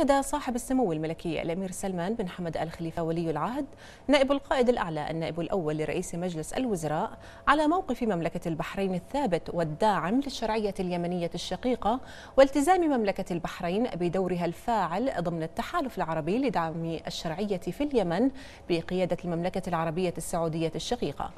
أكد صاحب السمو الملكي الأمير سلمان بن حمد آل خليفة ولي العهد نائب القائد الأعلى النائب الأول لرئيس مجلس الوزراء على موقف مملكة البحرين الثابت والداعم للشرعية اليمنية الشقيقة والتزام مملكة البحرين بدورها الفاعل ضمن التحالف العربي لدعم الشرعية في اليمن بقيادة المملكة العربية السعودية الشقيقة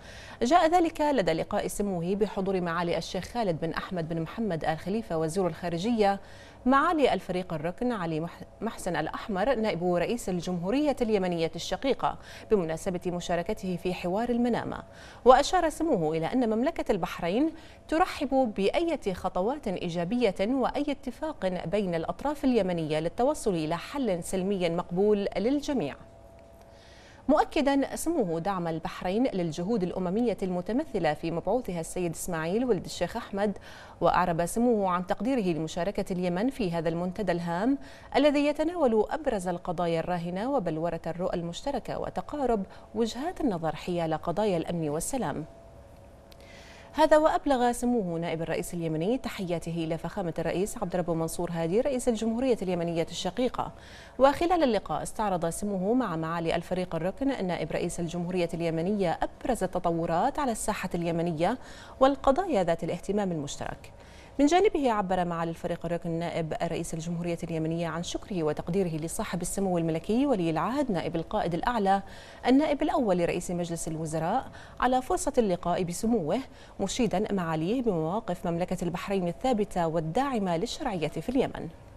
جاء ذلك لدى لقاء سموه بحضور معالي الشيخ خالد بن أحمد بن محمد آل خليفة وزير الخارجية معالي الفريق الركن علي محسن الأحمر نائب رئيس الجمهورية اليمنية الشقيقة بمناسبة مشاركته في حوار المنامة وأشار سموه إلى أن مملكة البحرين ترحب بأية خطوات إيجابية وأي اتفاق بين الأطراف اليمنية للتوصل إلى حل سلمي مقبول للجميع مؤكدا سموه دعم البحرين للجهود الأممية المتمثلة في مبعوثها السيد إسماعيل ولد الشيخ أحمد وأعرب سموه عن تقديره لمشاركة اليمن في هذا المنتدى الهام الذي يتناول أبرز القضايا الراهنة وبلورة الرؤى المشتركة وتقارب وجهات النظر حيال قضايا الأمن والسلام هذا وأبلغ سموه نائب الرئيس اليمني تحياته إلى فخامة الرئيس عبد الرب منصور هادي رئيس الجمهورية اليمنية الشقيقة وخلال اللقاء استعرض سموه مع معالي الفريق الركن نائب رئيس الجمهورية اليمنية أبرز التطورات على الساحة اليمنية والقضايا ذات الاهتمام المشترك من جانبه عبر معالي الفريق الركن نائب رئيس الجمهورية اليمنية عن شكره وتقديره لصاحب السمو الملكي ولي العهد نائب القائد الأعلى النائب الأول لرئيس مجلس الوزراء على فرصة اللقاء بسموه مشيدا معاليه بمواقف مملكة البحرين الثابتة والداعمة للشرعية في اليمن